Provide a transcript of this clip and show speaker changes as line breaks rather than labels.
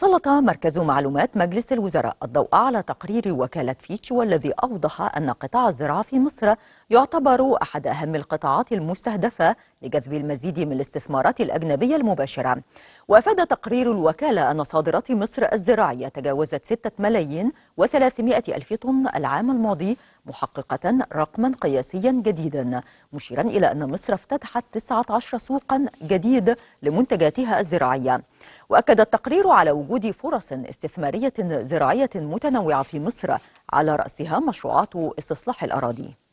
سلط مركز معلومات مجلس الوزراء الضوء على تقرير وكالة فيتش والذي أوضح أن قطاع الزراعة في مصر يعتبر أحد أهم القطاعات المستهدفة لجذب المزيد من الاستثمارات الأجنبية المباشرة وأفاد تقرير الوكالة أن صادرات مصر الزراعية تجاوزت 6 ملايين و300 ألف طن العام الماضي محققة رقما قياسيا جديدا مشيرا إلى أن مصر افتتحت 19 سوقا جديد لمنتجاتها الزراعية وأكد التقرير على وجود فرص استثمارية زراعية متنوعة في مصر على رأسها مشروعات استصلاح الأراضي